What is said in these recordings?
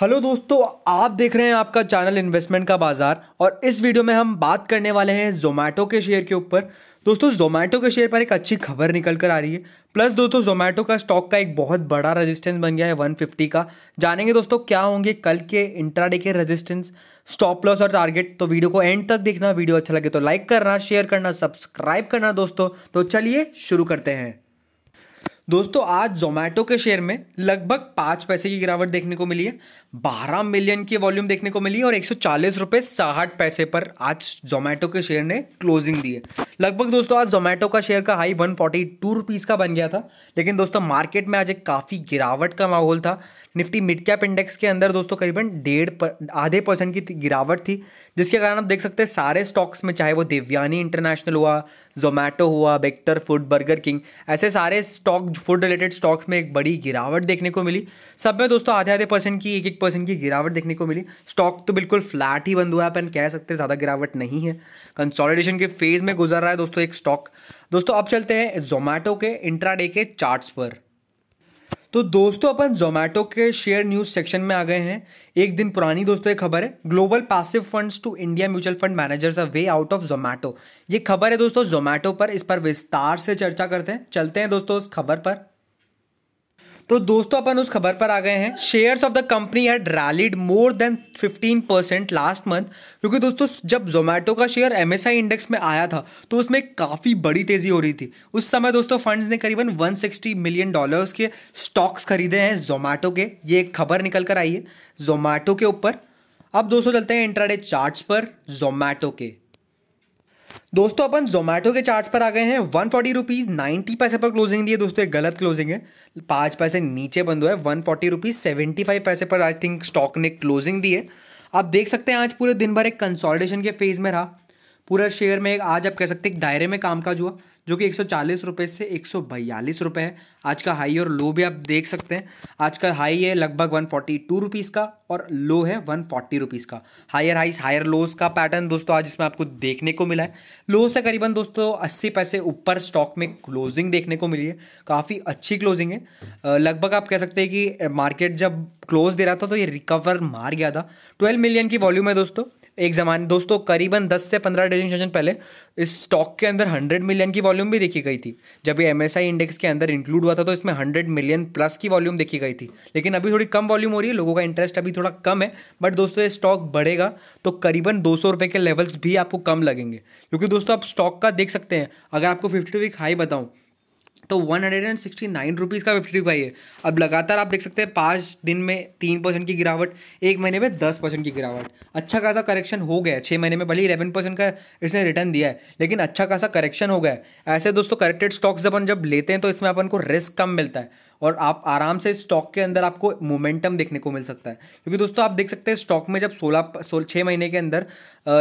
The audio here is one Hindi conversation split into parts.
हेलो दोस्तों आप देख रहे हैं आपका चैनल इन्वेस्टमेंट का बाजार और इस वीडियो में हम बात करने वाले हैं जोमेटो के शेयर के ऊपर दोस्तों जोमेटो के शेयर पर एक अच्छी खबर निकल कर आ रही है प्लस दोस्तों जोमेटो का स्टॉक का एक बहुत बड़ा रेजिस्टेंस बन गया है 150 का जानेंगे दोस्तों क्या होंगे कल के इंट्राडे के रेजिस्टेंस स्टॉप लॉस और टारगेट तो वीडियो को एंड तक देखना वीडियो अच्छा लगे तो लाइक करना शेयर करना सब्सक्राइब करना दोस्तों तो चलिए शुरू करते हैं दोस्तों आज जोमैटो के शेयर में लगभग पाँच पैसे की गिरावट देखने को मिली है बारह मिलियन की वॉल्यूम देखने को मिली है और एक सौ चालीस रुपये साठ पैसे पर आज जोमैटो के शेयर ने क्लोजिंग दी है लगभग दोस्तों आज जोमैटो का शेयर का high one forty two rupees का बन गया था लेकिन दोस्तों मार्केट में आज एक काफ़ी गिरावट का माहौल था निफ्टी मिड कैप इंडेक्स के अंदर दोस्तों करीबन डेढ़ पर, आधे परसेंट की गिरावट थी जिसके कारण आप देख सकते हैं सारे स्टॉक्स में चाहे वो देवयानी इंटरनेशनल हुआ जोमेटो हुआ बेक्टर फूड बर्गर किंग ऐसे सारे स्टॉक फूड रिलेटेड स्टॉक्स में एक बड़ी गिरावट देखने को मिली सब में दोस्तों आधे आधे परसेंट की एक एक परसेंट की गिरावट देखने को मिली स्टॉक तो बिल्कुल फ्लैट ही बंद हुआ है अपन कह सकते हैं ज़्यादा गिरावट नहीं है कंसोलिडेशन के फेज में गुजर रहा है दोस्तों एक स्टॉक दोस्तों अब चलते हैं जोमेटो के इंट्राडे के चार्ट्स पर तो दोस्तों अपन जोमेटो के शेयर न्यूज सेक्शन में आ गए हैं एक दिन पुरानी दोस्तों ये खबर है global passive funds to India mutual fund managers a way out of Zomato ये खबर है दोस्तों जोमेटो पर इस पर विस्तार से चर्चा करते हैं चलते हैं दोस्तों उस खबर पर तो दोस्तों अपन उस खबर पर आ गए हैं shares of the company had rallied more than 15 percent last month क्योंकि दोस्तों जब जोमेटो का शेयर एम इंडेक्स में आया था तो उसमें काफ़ी बड़ी तेज़ी हो रही थी उस समय दोस्तों फंड्स ने करीबन 160 मिलियन डॉलर्स के स्टॉक्स खरीदे हैं जोमेटो के ये एक खबर निकल कर आई है जोमेटो के ऊपर अब दोस्तों चलते हैं इंट्राडे चार्ट्स पर जोमेटो के दोस्तों अपन जोमेटो के चार्ट पर आ गए हैं वन फोर्टी रुपीज़ नाइन्टी पैसे पर क्लोजिंग दी है दोस्तों एक गलत क्लोजिंग है पांच पैसे नीचे बंद हुआ है one forty rupees seventy five पैसे पर आई थिंक स्टॉक ने क्लोजिंग दी है आप देख सकते हैं आज पूरे दिन भर एक कंसोलिडेशन के फेज में रहा पूरा शेयर में आज आप कह सकते हैं दायरे में कामकाज हुआ जो कि एक सौ से एक सौ है आज का हाई और लो भी आप देख सकते हैं आज का हाई है लगभग वन फोर्टी का और लो है वन फोर्टी का हायर हाइस हायर लोज का पैटर्न दोस्तों आज इसमें आपको देखने को मिला है लो से करीबन दोस्तों अस्सी पैसे ऊपर स्टॉक में क्लोजिंग देखने को मिली है काफ़ी अच्छी क्लोजिंग है लगभग आप कह सकते हैं कि मार्केट जब क्लोज दे रहा था तो ये रिकवर मार गया था ट्वेल्व मिलियन की वॉल्यूम है दोस्तों एक ज़माने दोस्तों करीबन 10 से 15 डेजिंग सेशन पहले इस स्टॉक के अंदर 100 मिलियन की वॉल्यूम भी देखी गई थी जब ये एमएसआई इंडेक्स के अंदर इंक्लूड हुआ था तो इसमें 100 मिलियन प्लस की वॉल्यूम देखी गई थी लेकिन अभी थोड़ी कम वॉल्यूम हो रही है लोगों का इंटरेस्ट अभी थोड़ा कम है बट दोस्तों ये स्टॉक बढ़ेगा तो करीबन दो सौ के लेवल्स भी आपको कम लगेंगे क्योंकि दोस्तों आप स्टॉक का देख सकते हैं अगर आपको फिफ्टी टू वीक हाई बताऊँ तो one hundred and sixty nine rupees का फिफ्टी रुपाई है अब लगातार आप देख सकते हैं पाँच दिन में तीन परसेंट की गिरावट एक महीने में दस परसेंट की गिरावट अच्छा खासा करेक्शन हो गया है छः महीने में भले इलेवन परसेंट का इसने रिटर्न दिया है लेकिन अच्छा खासा करेक्शन हो गया है ऐसे दोस्तों करेक्टेड स्टॉक्स अपन जब लेते हैं तो इसमें अपन को रिस्क कम मिलता है और आप आराम से स्टॉक के अंदर आपको मोमेंटम देखने को मिल सकता है क्योंकि दोस्तों आप देख सकते हैं स्टॉक में जब सोलह सोलह छः महीने के अंदर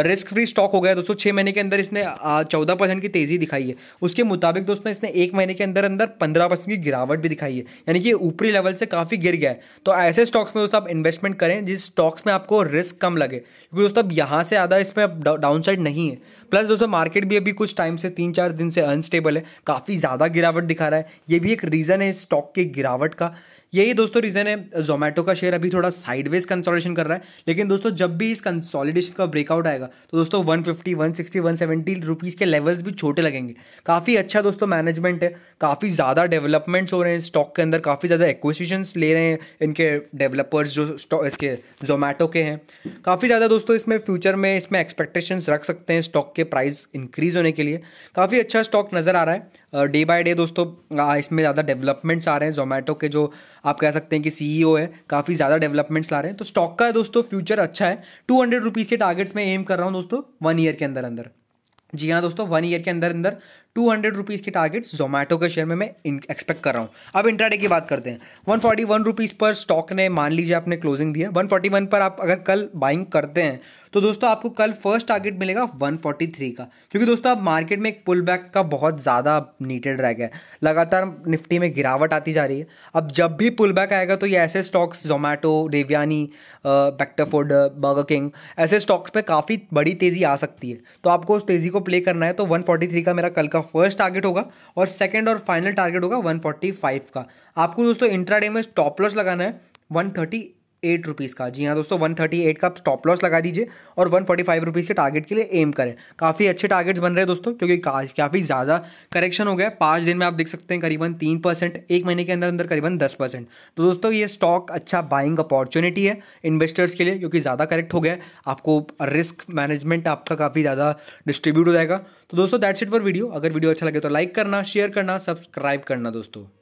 रिस्क फ्री स्टॉक हो गया दोस्तों छः महीने के अंदर इसने चौदह परसेंट की तेज़ी दिखाई है उसके मुताबिक दोस्तों इसने एक महीने के अंदर अंदर पंद्रह परसेंट की गिरावट भी दिखाई है यानी कि ऊपरी लेवल से काफ़ी गिर गया है तो ऐसे स्टॉक्स में दोस्तों आप इन्वेस्टमेंट करें जिस स्टॉक्स में आपको रिस्क कम लगे क्योंकि दोस्तों अब यहाँ से ज़्यादा इसमें डाउन साइड नहीं है प्लस दोस्तों मार्केट भी अभी कुछ टाइम से तीन चार दिन से अनस्टेबल है काफ़ी ज़्यादा गिरावट दिखा रहा है ये भी एक रीज़न है स्टॉक के गिरावट का यही दोस्तों रीज़न है जोमेटो का शेयर अभी थोड़ा साइडवेज कंसोलिडेशन कर रहा है लेकिन दोस्तों जब भी इस कंसोलिडेशन का ब्रेकआउट आएगा तो दोस्तों 150, वन सेवेंटी रुपीज़ के लेवल्स भी छोटे लगेंगे काफ़ी अच्छा दोस्तों मैनेजमेंट है काफ़ी ज़्यादा डेवलपमेंट्स हो रहे हैं स्टॉक के अंदर काफ़ी ज़्यादा एक्विजिशंस ले रहे हैं इनके डेवलपर्स जो इसके जोमेटो के हैं काफ़ी ज़्यादा दोस्तों इसमें फ्यूचर में इसमें एक्सपेक्टेशंस रख सकते हैं स्टॉक के प्राइस इंक्रीज होने के लिए काफ़ी अच्छा स्टॉक नज़र आ रहा है डे बाय डे दोस्तों इसमें ज़्यादा डेवलपमेंट्स आ रहे हैं जोमेटो के जो आप कह सकते हैं कि सीईओ है काफ़ी ज़्यादा डेवलपमेंट्स ला रहे हैं तो स्टॉक का दोस्तों फ्यूचर अच्छा है टू हंड्रेड रुपीज़ के टारगेट्स में एम कर रहा हूँ दोस्तों वन ईयर के अंदर अंदर जी हाँ दोस्तों वन ईयर के अंदर अंदर टू हंड्रेड रुपीज़ के टारगेट जोमेटो के शेयर में मैं एक्सपेक्ट कर रहा हूँ अब इंट्राडे की बात करते हैं वन फोर्टी वन रुपीज़ पर स्टॉक ने मान लीजिए आपने क्लोजिंग दी है वन फोर्टी वन पर आप अगर कल बाइंग करते हैं तो दोस्तों आपको कल फर्स्ट टारगेट मिलेगा वन फोर्टी थ्री का क्योंकि दोस्तों अब मार्केट में एक पुल बैक का बहुत ज़्यादा नीटेड रह गया है लगातार निफ्टी में गिरावट आती जा रही है अब जब भी पुल बैक आएगा तो ये ऐसे स्टॉक्स जोमेटो देवयानी बैक्टरफोर्ड बर्गर किंग ऐसे स्टॉक्स पर काफ़ी बड़ी तेज़ी आ सकती है तो आपको उस तेज़ी को प्ले करना है तो वन का मेरा कल का आपका फर्स्ट टारगेट होगा और सेकेंड और फाइनल टारगेट होगा 145 का आपको दोस्तों इंट्राडे में स्टॉप लॉस लगाना है 138 एट रुपीज़ का जी हाँ दोस्तों वन थर्टी एट का स्टॉप लॉस लगा दीजिए और वन फोर्टी फाइव रुपीज़ के टारगेट के लिए एम करें काफ़ी अच्छे टारगेट्स बन रहे हैं दोस्तों क्योंकि काफ़ी ज़्यादा करेक्शन हो गया पाँच दिन में आप देख सकते हैं करीबन तीन परसेंट एक महीने के अंदर अंदर करीबन दस परसेंट तो दोस्तों ये स्टॉक अच्छा बाइंग अपॉर्चुनिटी है इन्वेस्टर्स के लिए क्योंकि ज़्यादा करेक्ट हो गया आपको रिस्क मैनेजमेंट आपका काफ़ी ज़्यादा डिस्ट्रीब्यूट हो जाएगा तो दोस्तों दैट्स इट फॉर वीडियो अगर वीडियो अच्छा लगे तो लाइक करना शेयर करना सब्सक्राइब करना दोस्तों